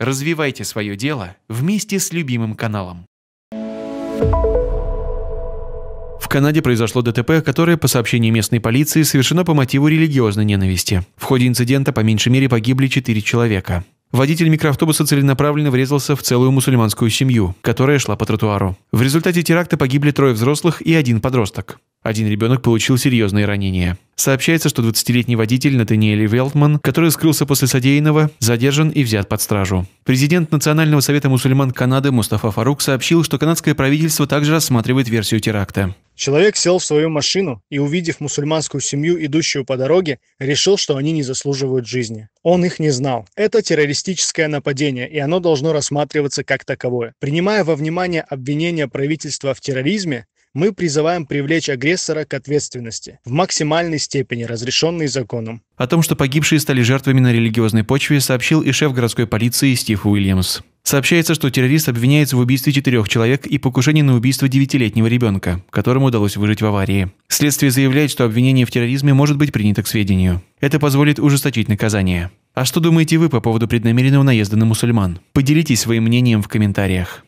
Развивайте свое дело вместе с любимым каналом. В Канаде произошло ДТП, которое, по сообщению местной полиции, совершено по мотиву религиозной ненависти. В ходе инцидента по меньшей мере погибли 4 человека. Водитель микроавтобуса целенаправленно врезался в целую мусульманскую семью, которая шла по тротуару. В результате теракта погибли трое взрослых и один подросток. Один ребенок получил серьезные ранения. Сообщается, что 20-летний водитель Натаниэль Велтман, который скрылся после содеянного, задержан и взят под стражу. Президент Национального совета мусульман Канады Мустафа Фарук сообщил, что канадское правительство также рассматривает версию теракта. Человек сел в свою машину и, увидев мусульманскую семью, идущую по дороге, решил, что они не заслуживают жизни. Он их не знал. Это террористическое нападение, и оно должно рассматриваться как таковое. Принимая во внимание обвинения правительства в терроризме, мы призываем привлечь агрессора к ответственности в максимальной степени, разрешенной законом. О том, что погибшие стали жертвами на религиозной почве, сообщил и шеф городской полиции Стив Уильямс. Сообщается, что террорист обвиняется в убийстве четырех человек и покушении на убийство девятилетнего ребенка, которому удалось выжить в аварии. Следствие заявляет, что обвинение в терроризме может быть принято к сведению. Это позволит ужесточить наказание. А что думаете вы по поводу преднамеренного наезда на мусульман? Поделитесь своим мнением в комментариях.